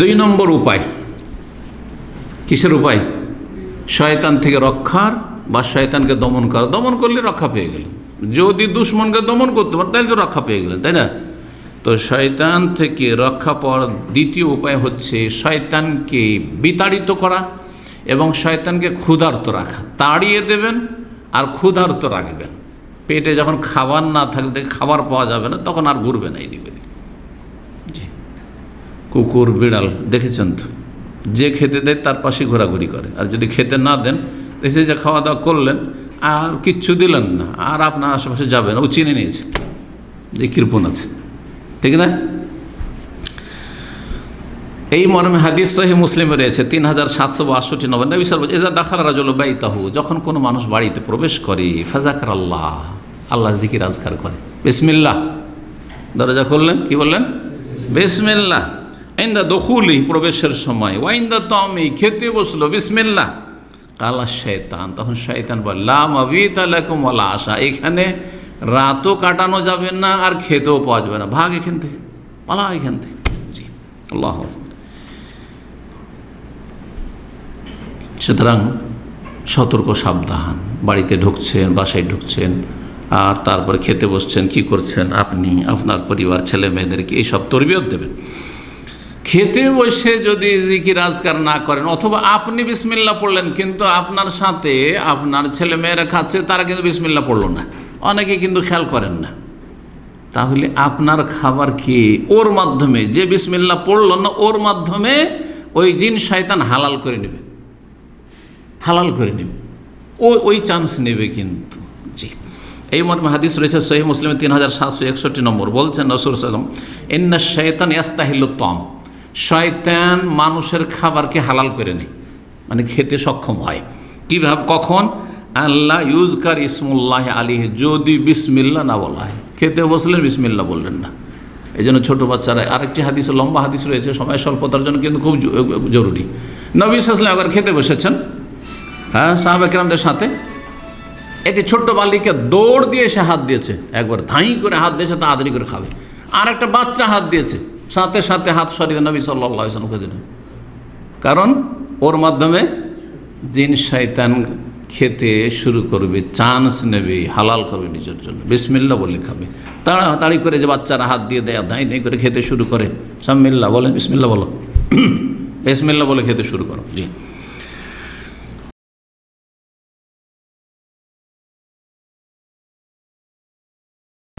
দুই নম্বর উপায় কিসের উপায় শয়তান থেকে রক্ষার বা শয়তানকে দমন করা দমন করলে রক্ষা পেয়ে গেল যদি দুশ্মনকে দমন করতে পারেন তাহলে তো রক্ষা পেয়ে গেলেন তাই না তো শয়তান থেকে রক্ষা পাওয়ার দ্বিতীয় উপায় হচ্ছে শয়তানকে বিতাড়িত করা এবং শয়তানকে ক্ষুধার্ত রাখা তাড়িয়ে দেবেন আর ক্ষুধার্ত রাখবেন পেটে যখন খাবার না থাকবে খাবার পাওয়া যাবে না তখন আর ঘুরবে না এই দিকে কুকুর বিড়াল দেখেছেন তো যে খেতে দেয় তার পাশে ঘোরাঘুরি করে আর যদি খেতে না দেন এসে যে খাওয়া দাওয়া করলেন আর কিচ্ছু দিলেন না আর আপনার আশেপাশে যাবেন ও চিনে নিয়েছে যে কৃপণ আছে ঠিক না এই মর্মে হাদিস সহি মুসলিম রয়েছে তিন হাজার সাতশো বাষট্টি নব্বই নবী সাল এজা দাখাল রাজল বাইতাহু যখন কোনো মানুষ বাড়িতে প্রবেশ করে ফেজাকার আল্লাহ আল্লাহ জিকির আজকার করে বিসমিল্লা দরজা খুললেন কি বললেন বিসমিল্লা দা দখুলি প্রবেশের সময় ওয়াইন্দা তমি খেতে বসলো বিসমিল্লা কালা শয়তান তখন শয়তান বললাম লাকুম আশা এখানে রাতও কাটানো যাবে না আর খেতেও পাওয়া যাবে না ভাগ এখান থেকে পালা এখান থেকে জি আল্লাহ সুতরাং সতর্ক সাবধান বাড়িতে ঢুকছেন বাসায় ঢুকছেন আর তারপর খেতে বসছেন কি করছেন আপনি আপনার পরিবার ছেলে মেয়েদেরকে এইসব তরবিয়ত দেবেন খেতে বসে যদি জিকির আজকার না করেন অথবা আপনি বিসমিল্লা পড়লেন কিন্তু আপনার সাথে আপনার ছেলে মেয়েরা খাচ্ছে তারা কিন্তু বিসমিল্লা পড়লো না অনেকে কিন্তু খেয়াল করেন না তাহলে আপনার খাবার কি ওর মাধ্যমে যে বিসমিল্লা পড়ল না ওর মাধ্যমে ওই জিন শয়তান হালাল করে নেবে হালাল করে নেবে ও ওই চান্স নেবে কিন্তু জি এই মর্মে হাদিস রয়েছে সহি মুসলিমের তিন হাজার সাতশো একষট্টি নম্বর বলছেন নসরুল সালাম এন্না শয়তান ইয়াস্তাহিল তম শয়তান মানুষের খাবারকে হালাল করে নেয় মানে খেতে সক্ষম হয় কীভাবে কখন আল্লাহ ইউজকার ইসমুল্লাহ আলী যদি বিসমিল্লা না বলা হয় খেতে বসলেন বিসমিল্লা বললেন না এই জন্য ছোটো বাচ্চারা আরেকটি হাদিস লম্বা হাদিস রয়েছে সময় স্বল্পতার জন্য কিন্তু খুব জরুরি নবী সাসলাম একবার খেতে বসেছেন হ্যাঁ সাহাব একরামদের সাথে একটি ছোট্ট বালিকা দৌড় দিয়ে সে হাত দিয়েছে একবার ধাঁই করে হাত দিয়েছে তা আদরি করে খাবে আর একটা বাচ্চা হাত দিয়েছে সাথে সাথে হাত সরিয়ে নবী সাল্লাহ খুঁজে নেন কারণ ওর মাধ্যমে জিন শৈতান খেতে শুরু করবে চান্স নেবে হালাল করবে নিজের জন্য বিসমিল্লা বলে খাবে তাড়া তাড়ি করে যে বাচ্চারা হাত দিয়ে দেয় ধাই নেই করে খেতে শুরু করে সাম্মিল্লা বলেন বিসমিল্লা বলো বিসমিল্লা বলে খেতে শুরু করো জি